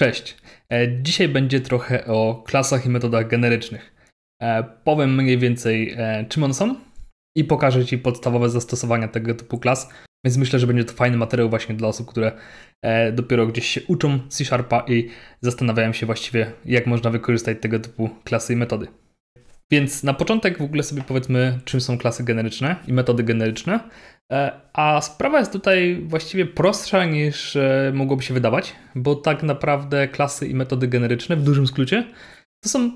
Cześć. E, dzisiaj będzie trochę o klasach i metodach generycznych. E, powiem mniej więcej, e, czym one są i pokażę Ci podstawowe zastosowania tego typu klas, więc myślę, że będzie to fajny materiał właśnie dla osób, które dopiero gdzieś się uczą C-Sharpa i zastanawiają się właściwie, jak można wykorzystać tego typu klasy i metody. Więc na początek w ogóle sobie powiedzmy, czym są klasy generyczne i metody generyczne, E, a sprawa jest tutaj właściwie prostsza niż e, mogłoby się wydawać, bo tak naprawdę klasy i metody generyczne w dużym skrócie to są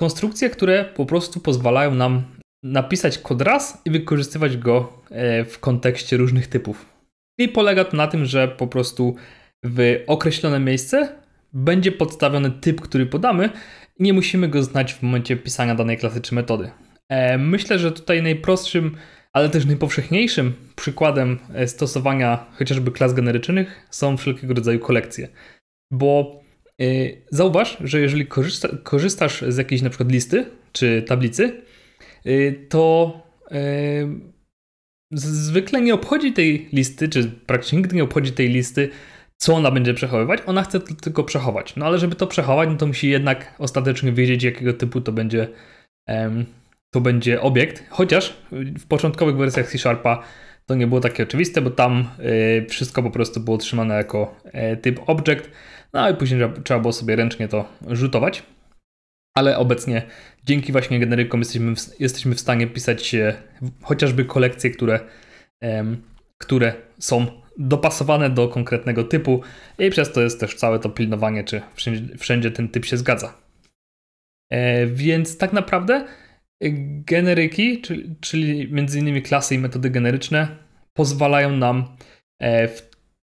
konstrukcje, które po prostu pozwalają nam napisać kod raz i wykorzystywać go e, w kontekście różnych typów. I polega to na tym, że po prostu w określone miejsce będzie podstawiony typ, który podamy. Nie musimy go znać w momencie pisania danej klasy czy metody. Myślę, że tutaj najprostszym ale też najpowszechniejszym przykładem e, stosowania chociażby klas generycznych są wszelkiego rodzaju kolekcje. Bo e, zauważ, że jeżeli korzysta, korzystasz z jakiejś na przykład listy czy tablicy, e, to zwykle nie obchodzi tej listy, czy praktycznie nigdy nie obchodzi tej listy, co ona będzie przechowywać. Ona chce to tylko przechować. No ale żeby to przechować, no to musi jednak ostatecznie wiedzieć, jakiego typu to będzie to będzie obiekt, chociaż w początkowych wersjach C Sharpa to nie było takie oczywiste, bo tam e, wszystko po prostu było trzymane jako e, typ object, no i później trzeba było sobie ręcznie to rzutować. Ale obecnie dzięki właśnie generykom jesteśmy w, jesteśmy w stanie pisać e, chociażby kolekcje, które, które są dopasowane do konkretnego typu i przez to jest też całe to pilnowanie, czy wszędzie, wszędzie ten typ się zgadza. Więc tak naprawdę Generyki, czyli, między innymi klasy i metody generyczne, pozwalają nam e,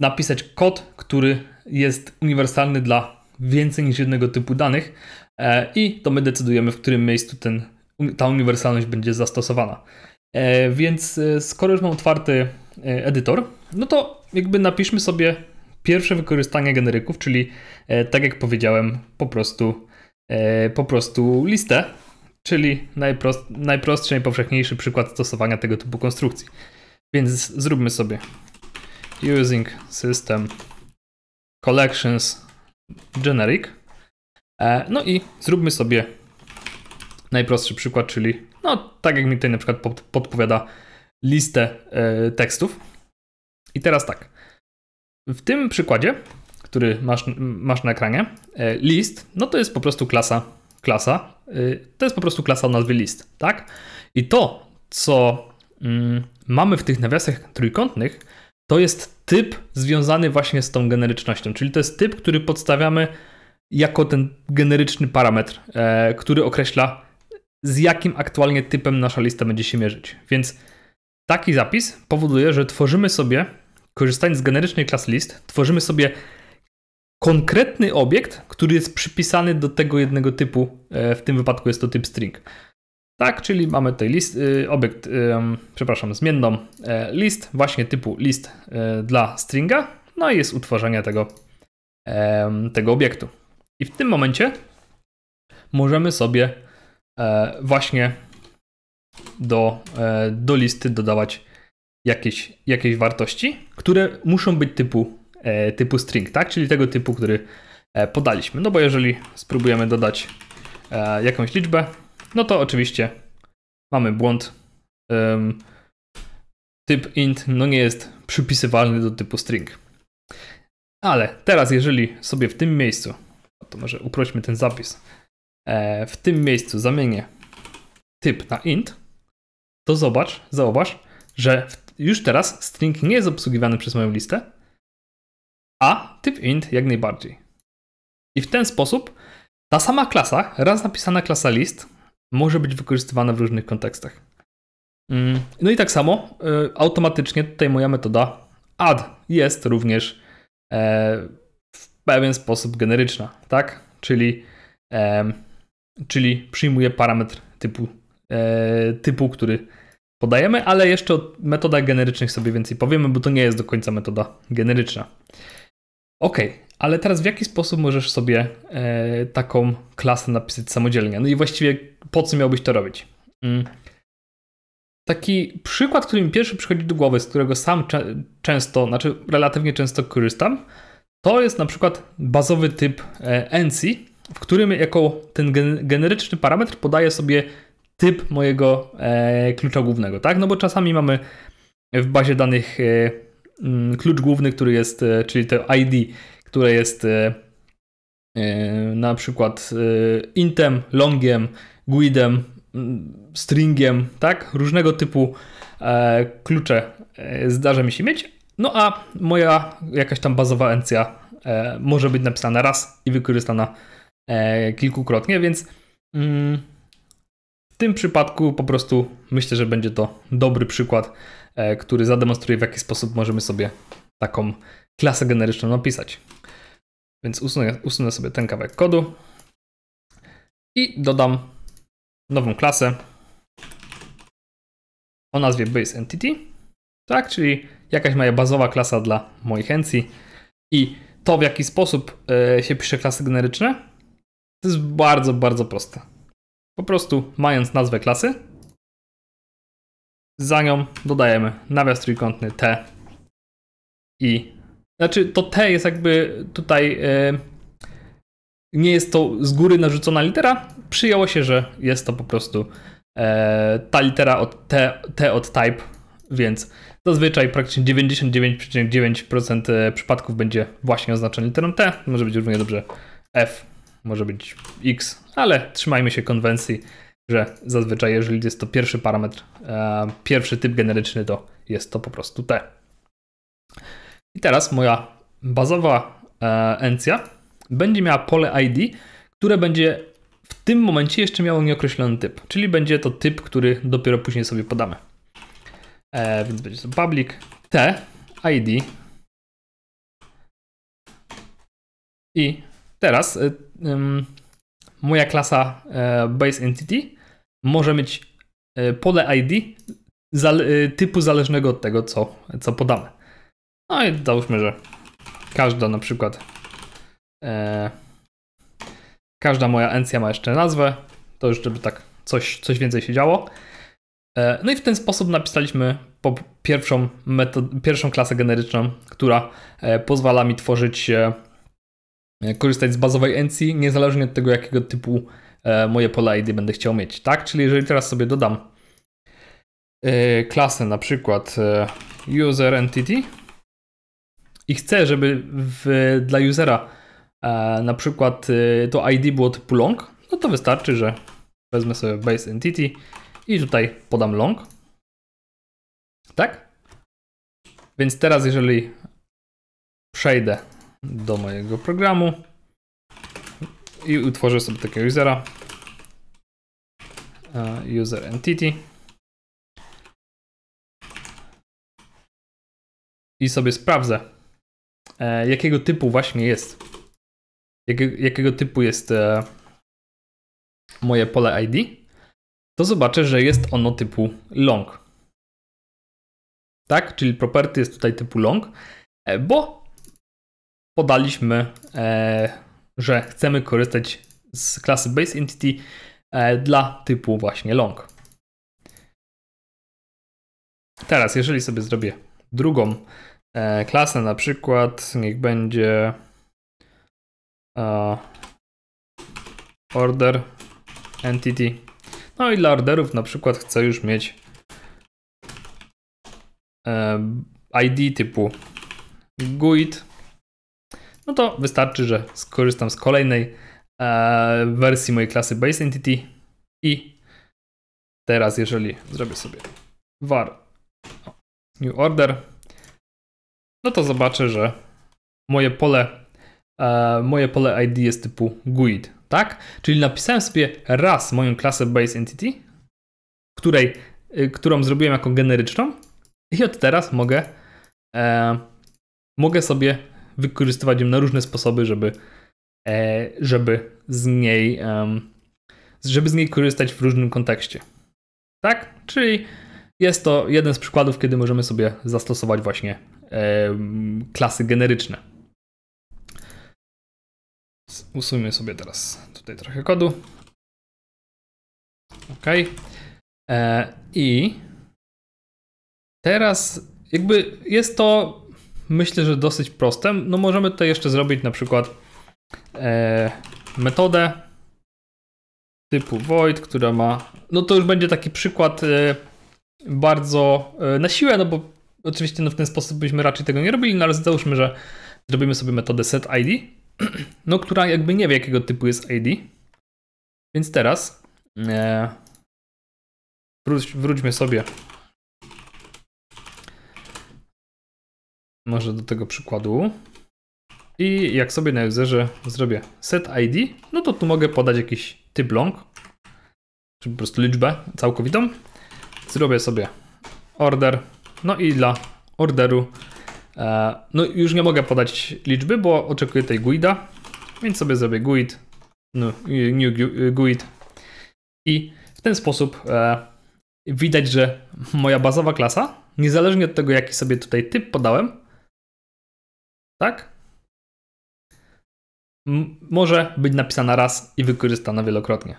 napisać kod, który jest uniwersalny dla więcej niż jednego typu danych e, i to my decydujemy, w którym miejscu ten, ta uniwersalność będzie zastosowana. E, więc skoro już mam otwarty edytor, no to jakby napiszmy sobie pierwsze wykorzystanie generyków, czyli tak jak powiedziałem, po prostu, po prostu listę czyli najprost, najprostszy, najpowszechniejszy przykład stosowania tego typu konstrukcji. Więc zróbmy sobie using system collections generic. E, no i zróbmy sobie najprostszy przykład, czyli no tak jak mi tutaj na przykład podpowiada listę e, tekstów. I teraz tak. W tym przykładzie, który masz, masz na ekranie, e, list, no to jest po prostu klasa klasa, y, to jest po prostu klasa o nazwie list, tak? I to, co mm, mamy w tych nawiasach trójkątnych, to jest typ związany właśnie z tą generycznością, czyli to jest typ, który podstawiamy jako ten generyczny parametr, e, który określa, z jakim aktualnie typem nasza lista będzie się mierzyć. Więc taki zapis powoduje, że tworzymy sobie, korzystając z generycznej klasy list, tworzymy sobie konkretny obiekt, który jest przypisany do tego jednego typu, e, w tym wypadku jest to typ string. Tak, czyli mamy tutaj list, e, obiekt, e, przepraszam, zmienną list, właśnie typu list dla stringa, no i jest utworzenie tego, tego obiektu. I w tym momencie możemy sobie właśnie do, do listy dodawać jakieś, jakieś wartości, które muszą być typu E, typu string, tak? Czyli tego typu, który e, podaliśmy. No bo jeżeli spróbujemy dodać e, jakąś liczbę, no to oczywiście mamy błąd. Typ int no nie jest przypisywalny do typu string. Ale teraz, jeżeli sobie w tym miejscu, no to może uprośmy ten zapis, w tym miejscu zamienię typ na int, to zobacz, zauważ, że już teraz string nie jest obsługiwany przez moją listę, a typ int jak najbardziej. I w ten sposób ta sama klasa, raz napisana klasa list, może być wykorzystywana w różnych kontekstach. Mm, no i tak samo y, automatycznie tutaj moja metoda add jest również e, w pewien sposób generyczna, tak? Czyli, e, czyli przyjmuje parametr typu, e, typu, który podajemy, ale jeszcze o metodach generycznych sobie więcej powiemy, bo to nie jest do końca metoda generyczna. Okej, okay, ale teraz w jaki sposób możesz sobie e, taką klasę napisać samodzielnie? No i właściwie po co miałbyś to robić? Mm. Taki przykład, który mi pierwszy przychodzi do głowy, z którego sam cze- często, znaczy relatywnie często korzystam, to jest na przykład bazowy typ e, NC, w którym jako ten gen- generyczny parametr podaję sobie typ mojego e, klucza głównego, tak? No bo czasami mamy w bazie danych e, Mm, klucz główny, który jest, e, czyli to ID, które jest e, e, na przykład intem, longiem, guidem, mm, stringiem, tak? Różnego typu klucze zdarza mi się mieć. No a moja jakaś tam bazowa encja może być napisana raz i wykorzystana kilkukrotnie, więc mm, w tym przypadku po prostu myślę, że będzie to dobry przykład E, który zademonstruje, w jaki sposób możemy sobie taką klasę generyczną napisać. Więc usunę, usunę sobie ten kawałek kodu i dodam nową klasę o nazwie BaseEntity, tak, czyli jakaś moja bazowa klasa dla moich encji i to w jaki sposób e, się pisze klasy generyczne, to jest bardzo, bardzo proste. Po prostu mając nazwę klasy, za nią dodajemy nawias trójkątny T i znaczy to T jest jakby tutaj yy, nie jest to z góry narzucona litera. Przyjęło się, że jest to po prostu e, ta litera od T, T od type, więc Zazwyczaj praktycznie 99,9% e, przypadków będzie właśnie oznaczony literą T. Może być równie dobrze F, może być X, ale trzymajmy się konwencji że zazwyczaj, jeżeli jest to pierwszy parametr, e, pierwszy typ generyczny, to jest to po prostu T. I teraz moja bazowa e, encja będzie miała pole ID, które będzie w tym momencie jeszcze miało nieokreślony typ, czyli będzie to typ, który dopiero później sobie podamy. E, więc będzie to public T ID i teraz y, y, moja klasa e, base entity może mieć e, pole ID e, typu zależnego od tego, co, co podamy. No i załóżmy, że każda na przykład e, każda moja encja ma jeszcze nazwę, to już żeby tak coś, coś więcej się działo. E, no i w ten sposób napisaliśmy pierwszą, metod, pierwszą klasę generyczną, która e, pozwala mi tworzyć, e, korzystać z bazowej encji, niezależnie od tego, jakiego typu E, moje pola ID będę chciał mieć, tak? Czyli jeżeli teraz sobie dodam e, klasę na przykład e, user entity i chcę, żeby w, dla usera na przykład to ID było typu long, no to wystarczy, że wezmę sobie base entity i tutaj podam long. Tak? Więc teraz jeżeli przejdę do mojego programu, i utworzę sobie takiego usera. E, user entity. I sobie sprawdzę, e, jakiego typu właśnie jest. Jakiego, jakiego typu jest e, moje pole ID. To zobaczę, że jest ono typu long. Tak, czyli property jest tutaj typu long, bo podaliśmy że chcemy korzystać z klasy base entity e, dla typu właśnie long. Teraz, jeżeli sobie zrobię drugą e, klasę, na przykład niech będzie e, order entity. No i dla orderów na przykład chcę już mieć ID typu GUID no to wystarczy, że skorzystam z kolejnej e, wersji mojej klasy Base Entity i teraz jeżeli zrobię sobie var new order, no to zobaczę, że moje pole, e, moje pole ID jest typu GUID, tak? Czyli napisałem sobie raz moją klasę Base Entity, której, y, którą zrobiłem jako generyczną i od teraz mogę, e, mogę sobie wykorzystywać ją na różne sposoby, żeby, e, żeby z niej żeby z niej korzystać w różnym kontekście. Tak? Czyli jest to jeden z przykładów, kiedy możemy sobie zastosować właśnie klasy generyczne. Usuńmy sobie teraz tutaj trochę kodu. OK. E, I teraz jakby jest to myślę, że dosyć proste. No możemy tutaj jeszcze zrobić na przykład e, metodę typu void, która ma... No to już będzie taki przykład e, bardzo e, na siłę, no bo oczywiście no w ten sposób byśmy raczej tego nie robili, no ale załóżmy, że zrobimy sobie metodę setID, no która jakby nie wie jakiego typu jest ID. Więc teraz e, wróć, wróćmy sobie może do tego przykładu. I jak sobie na userze zrobię set ID, no to tu mogę podać jakiś typ long, czy po prostu liczbę całkowitą. Zrobię sobie order, no i dla orderu, e, no już nie mogę podać liczby, bo oczekuję tej guida, więc sobie zrobię guid, no, new e, guid i w ten sposób e, widać, że moja bazowa klasa, niezależnie od tego jaki sobie tutaj typ podałem, tak? M- może być napisana raz i wykorzystana wielokrotnie.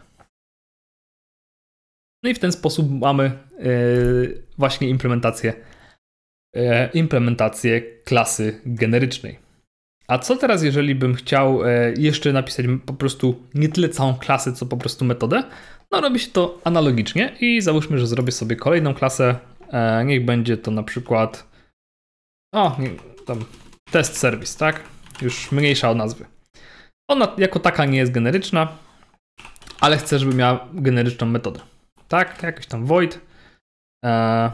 No i w ten sposób mamy yy, właśnie implementację, yy, implementację klasy generycznej. A co teraz, jeżeli bym chciał yy, jeszcze napisać po prostu nie tyle całą klasę, co po prostu metodę? No robi się to analogicznie i załóżmy, że zrobię sobie kolejną klasę. Niech będzie to na przykład. O, nie, tam test service, tak? Już mniejsza o nazwy. Ona jako taka nie jest generyczna, ale chcę, żeby miała generyczną metodę. Tak? Jakiś tam void. Eee,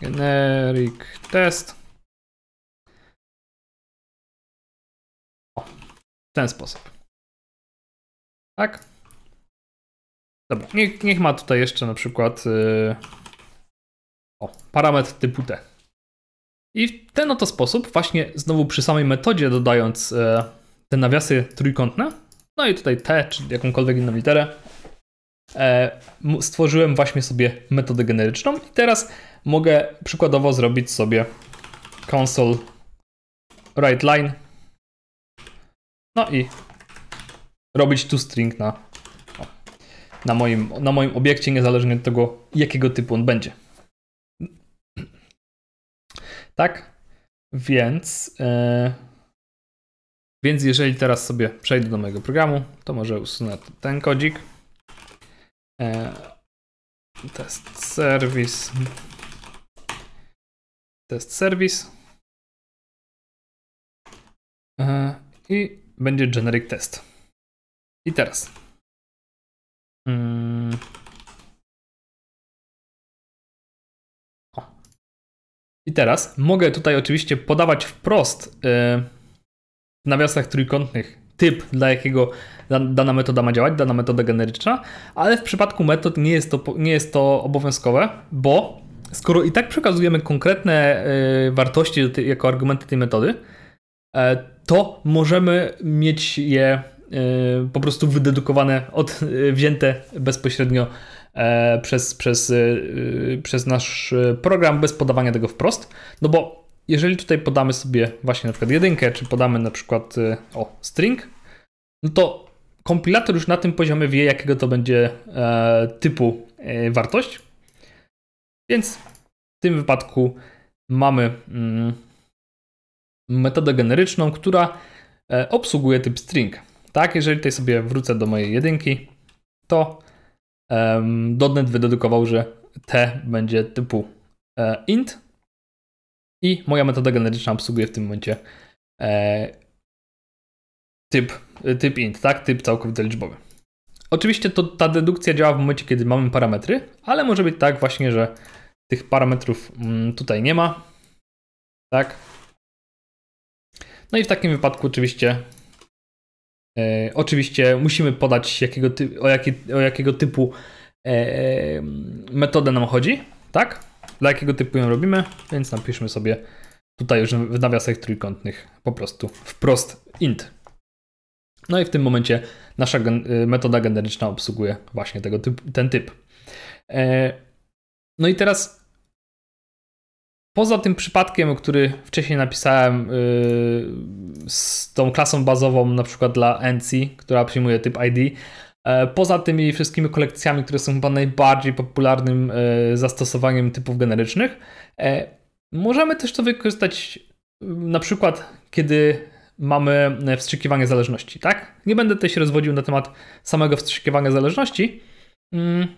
generic test. O, w ten sposób. Tak? Dobra, niech, niech ma tutaj jeszcze na przykład yy, o, parametr typu T. I w ten oto sposób, właśnie znowu przy samej metodzie dodając e, te nawiasy trójkątne, no i tutaj T czy jakąkolwiek inną literę, e, stworzyłem właśnie sobie metodę generyczną i teraz mogę przykładowo zrobić sobie console write line no i robić tu string na, na, moim, na moim obiekcie, niezależnie od tego, jakiego typu on będzie. Tak? Więc. E, więc jeżeli teraz sobie przejdę do mojego programu, to może usunę ten kodzik. E, test serwis. Test serwis. E, I będzie generic test. I teraz. Mm I teraz mogę tutaj oczywiście podawać wprost y, w nawiasach trójkątnych typ, dla jakiego dana metoda ma działać, dana metoda generyczna, ale w przypadku metod nie jest to, nie jest to obowiązkowe, bo skoro i tak przekazujemy konkretne y, wartości jako argumenty tej metody, e, to możemy mieć je y, po prostu wydedukowane, od, wzięte bezpośrednio E, przez, przez, e, przez nasz e, program bez podawania tego wprost. No bo jeżeli tutaj podamy sobie właśnie na przykład jedynkę, czy podamy na przykład o string, no to kompilator już na tym poziomie wie, jakiego to będzie typu wartość. Więc w tym wypadku mamy mm, metodę generyczną, która obsługuje typ string. Tak, jeżeli tutaj sobie wrócę do mojej jedynki, to um, .NET wydedukował, że T będzie typu e, int i moja metoda generyczna obsługuje w tym momencie e, typ, typ int, tak? Typ całkowity liczbowy. Oczywiście to, ta dedukcja działa w momencie, kiedy mamy parametry, ale może być tak właśnie, że tych parametrów mm, tutaj nie ma, tak? No i w takim wypadku oczywiście E, oczywiście musimy podać, jakiego ty, o, o jakiego typu e, e, metodę nam chodzi, tak? Dla jakiego typu ją robimy, więc napiszmy sobie tutaj już w nawiasach trójkątnych po prostu wprost int. No i w tym momencie nasza metoda generyczna obsługuje właśnie tego typ, ten typ. No i teraz Poza tym przypadkiem, który wcześniej napisałem yy, z tą klasą bazową, na przykład dla NC, która przyjmuje typ ID, e, Poza tymi wszystkimi kolekcjami, które są chyba najbardziej popularnym e, zastosowaniem typów generycznych, e, możemy też to wykorzystać yy, na przykład, kiedy mamy wstrzykiwanie zależności, tak? Nie będę też rozwodził na temat samego wstrzykiwania zależności, mm,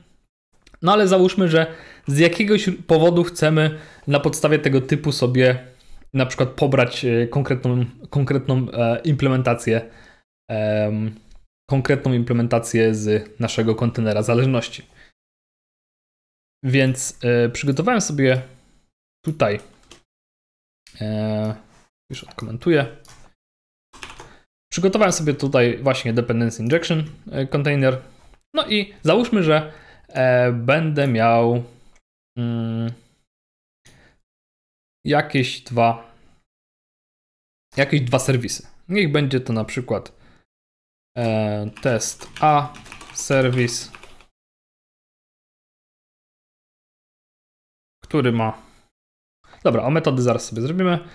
no ale załóżmy, że z jakiegoś powodu chcemy na podstawie tego typu sobie na przykład pobrać e, konkretną, konkretną e, implementację konkretną implementację z naszego kontenera zależności. Więc e, przygotowałem sobie tutaj już odkomentuję. Przygotowałem sobie tutaj właśnie dependency injection container. No i załóżmy, że E, będę miał mm, jakieś dwa jakieś dwa serwisy. Niech będzie to na przykład e, test A, serwis, który ma. Dobra, o metody zaraz sobie zrobimy.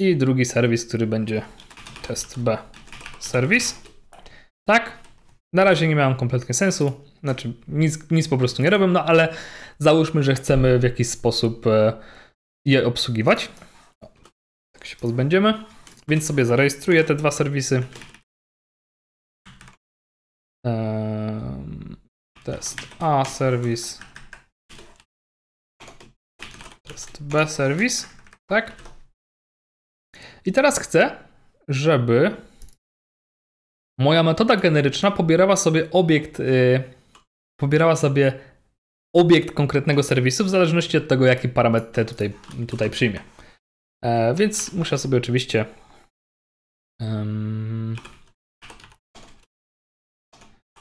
I drugi serwis, który będzie test B, serwis. Tak, na razie nie miałem kompletnie sensu. Znaczy, nic, nic po prostu nie robią, no ale załóżmy, że chcemy w jakiś sposób e, je obsługiwać. Tak się pozbędziemy. Więc sobie zarejestruję te dwa serwisy. Test A, serwis. Test B, serwis. Tak? I teraz chcę, żeby moja metoda generyczna pobierała sobie obiekt. Yy, pobierała sobie obiekt konkretnego serwisu w zależności od tego, jaki parametr tutaj, tutaj przyjmie. E, więc muszę sobie oczywiście um,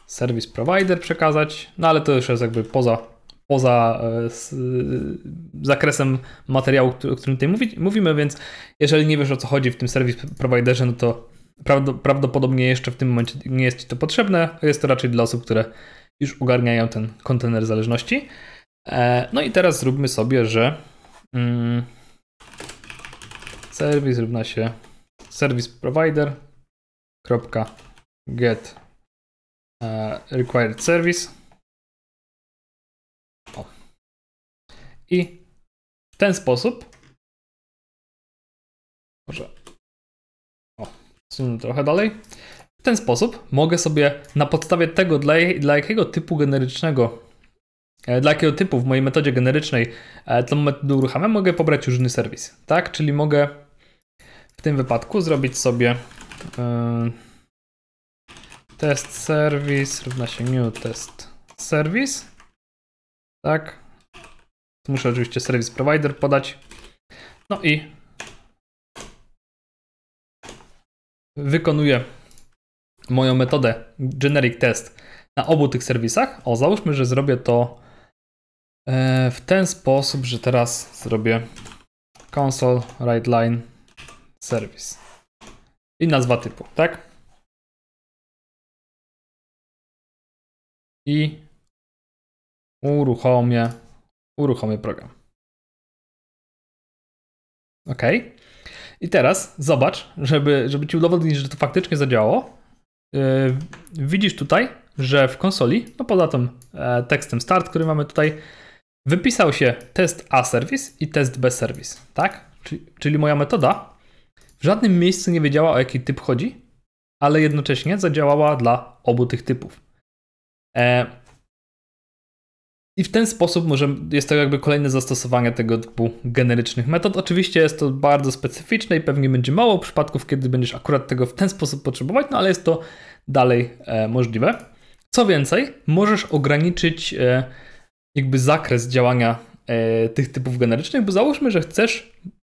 service provider przekazać, no ale to już jest jakby poza, poza z, e, e, zakresem materiału, o którym tutaj mówi, mówimy, więc jeżeli nie wiesz o co chodzi w tym service providerze, no to prawdopodobnie jeszcze w tym momencie nie jest Ci to potrzebne. Jest to raczej dla osób, które już ogarniają ten kontener zależności. E, no i teraz zróbmy sobie, że mm, serwis równa się service provider get e, required service o. i w ten sposób może o, trochę dalej w ten sposób mogę sobie na podstawie tego, dla, dla jakiego typu generycznego, e, dla jakiego typu w mojej metodzie generycznej e, tą metodę uruchamiam, mogę pobrać różny serwis. Tak, czyli mogę w tym wypadku zrobić sobie yy, test service równa się new test serwis, Tak. Muszę oczywiście serwis provider podać. No i wykonuję moją metodę generic test na obu tych serwisach. O, załóżmy, że zrobię to e, w ten sposób, że teraz zrobię console write line service i nazwa typu, tak? I uruchomię, uruchomię program. OK. I teraz zobacz, żeby, żeby ci udowodnić, że to faktycznie zadziałało, Yy, widzisz tutaj, że w konsoli, no poza tym e, tekstem start, który mamy tutaj, wypisał się test A service i test B service, tak? Czyli, czyli moja metoda w żadnym miejscu nie wiedziała o jaki typ chodzi, ale jednocześnie zadziałała dla obu tych typów. E, i w ten sposób możemy, jest to jakby kolejne zastosowanie tego typu generycznych metod. Oczywiście jest to bardzo specyficzne i pewnie będzie mało przypadków, kiedy będziesz akurat tego w ten sposób potrzebować, no ale jest to dalej e, możliwe. Co więcej, możesz ograniczyć e, jakby zakres działania e, tych typów generycznych, bo załóżmy, że chcesz,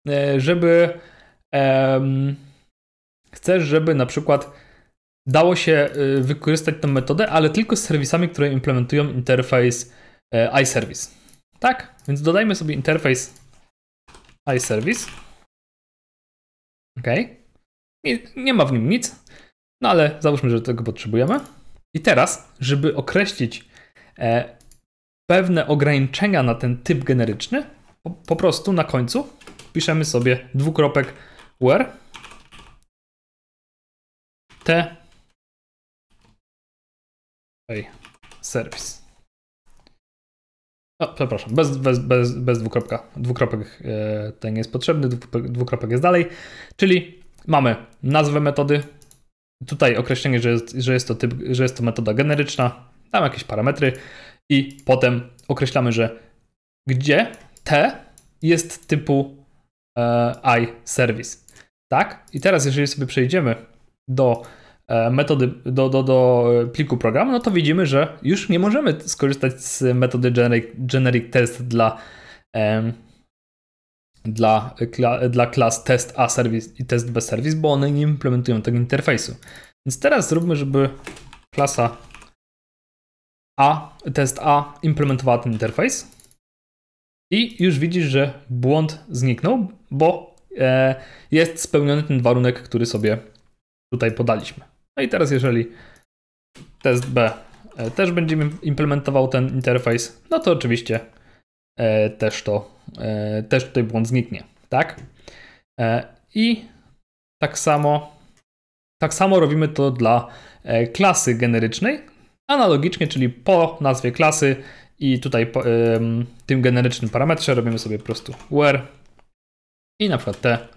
e, żeby chcesz, żeby na przykład dało się e, wykorzystać tę metodę, ale tylko z serwisami, które implementują interfejs E, iService. Tak, więc dodajmy sobie interfejs iService. OK. Nie, nie ma w nim nic, no ale załóżmy, że tego potrzebujemy. I teraz, żeby określić e, pewne ograniczenia na ten typ generyczny, po, po, prostu na końcu piszemy sobie dwukropek where t Ej, service. O, przepraszam, bez, bez, bez, bez dwukropka. Dwukropek e, ten jest potrzebny, dwukropek, jest dalej. Czyli mamy nazwę metody, tutaj określenie, że jest, że jest, to, typ, że jest to metoda generyczna, tam jakieś parametry i potem określamy, że gdzie t jest typu e, i service. Tak? I teraz, jeżeli sobie przejdziemy do E, metody do, do, do pliku programu, no to widzimy, że już nie możemy skorzystać z metody generic, generic test dla, dla, kla, dla klas test a service i test b service, bo one nie implementują tego interfejsu. Więc teraz zróbmy, żeby klasa a, test a implementowała ten interfejs. I już widzisz, że błąd zniknął, bo e, jest spełniony ten warunek, który sobie tutaj podaliśmy. No i teraz jeżeli test B e, też będzie implementował ten interfejs, no to oczywiście e, też to, e, też tutaj błąd zniknie, tak? I tak samo, tak samo robimy to dla klasy generycznej, analogicznie, czyli po nazwie klasy i tutaj po, tym generycznym parametrze robimy sobie po prostu where i na przykład t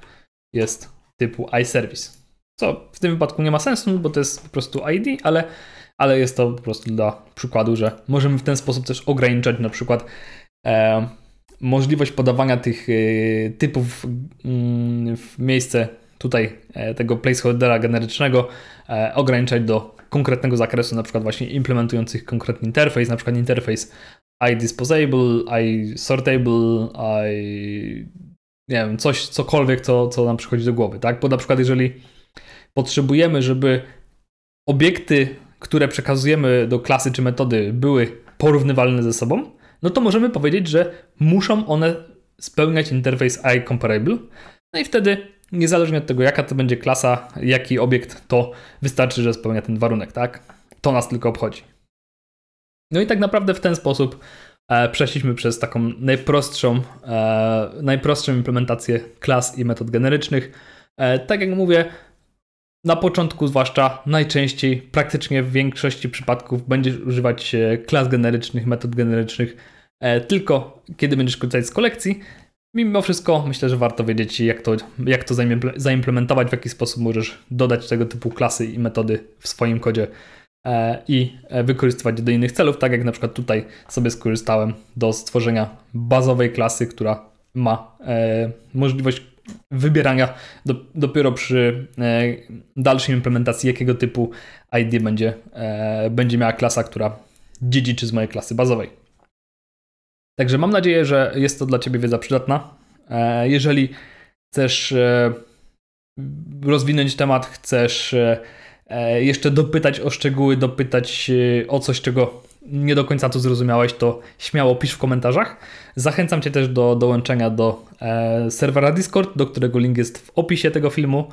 jest typu iService. Co w tym wypadku nie ma sensu, bo to jest po prostu ID, ale, ale jest to po prostu dla przykładu, że możemy w ten sposób też ograniczać na przykład e, możliwość podawania tych e, typów mm, w miejsce tutaj e, tego placeholdera generycznego, e, ograniczać do konkretnego zakresu, na przykład właśnie implementujących konkretny interfejs, na przykład interfejs iDisposable, iSortable, i nie wiem, coś, cokolwiek, co, co nam przychodzi do głowy, tak? Bo na przykład jeżeli Potrzebujemy, żeby obiekty, które przekazujemy do klasy czy metody, były porównywalne ze sobą, no to możemy powiedzieć, że muszą one spełniać interface IComparable, No i wtedy, niezależnie od tego, jaka to będzie klasa, jaki obiekt, to wystarczy, że spełnia ten warunek, tak? To nas tylko obchodzi. No i tak naprawdę w ten sposób e, przeszliśmy przez taką najprostszą, e, najprostszą implementację klas i metod generycznych. E, tak jak mówię, na początku zwłaszcza najczęściej, praktycznie w większości przypadków będziesz używać e, klas generycznych, metod generycznych e, tylko kiedy będziesz korzystać z kolekcji. Mimo wszystko myślę, że warto wiedzieć jak to, jak to zaimplementować, w jaki sposób możesz dodać tego typu klasy i metody w swoim kodzie e, i wykorzystywać je do innych celów, tak jak na przykład tutaj sobie skorzystałem do stworzenia bazowej klasy, która ma możliwość wybierania do, dopiero przy e, dalszej implementacji, jakiego typu ID będzie, e, będzie miała klasa, która dziedziczy z mojej klasy bazowej. Także mam nadzieję, że jest to dla Ciebie wiedza przydatna. E, jeżeli chcesz rozwinąć temat, chcesz jeszcze dopytać o szczegóły, dopytać o coś, czego nie do końca to zrozumiałeś, to śmiało pisz w komentarzach. Zachęcam Cię też do dołączenia do e, serwera Discord, do którego link jest w opisie tego filmu.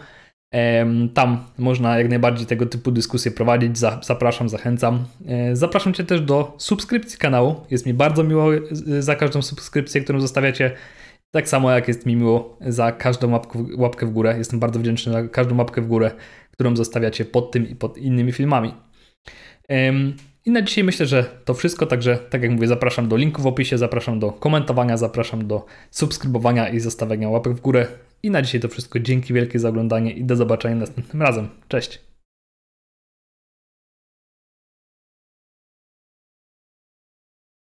E, tam można jak najbardziej tego typu dyskusje prowadzić. Za, zapraszam, zachęcam. E, zapraszam Cię też do subskrypcji kanału. Jest mi bardzo miło e, za każdą subskrypcję, którą zostawiacie. Tak samo jak jest mi miło za każdą łapkę, łapkę w górę. Jestem bardzo wdzięczny za każdą łapkę w górę, którą zostawiacie pod tym i pod innymi filmami. I na dzisiaj myślę, że to wszystko. Także, tak jak mówię, zapraszam do linku w opisie, zapraszam do komentowania, zapraszam do subskrybowania i zostawiania łapek w górę. I na dzisiaj to wszystko. Dzięki wielkie za oglądanie i do zobaczenia następnym razem. Cześć!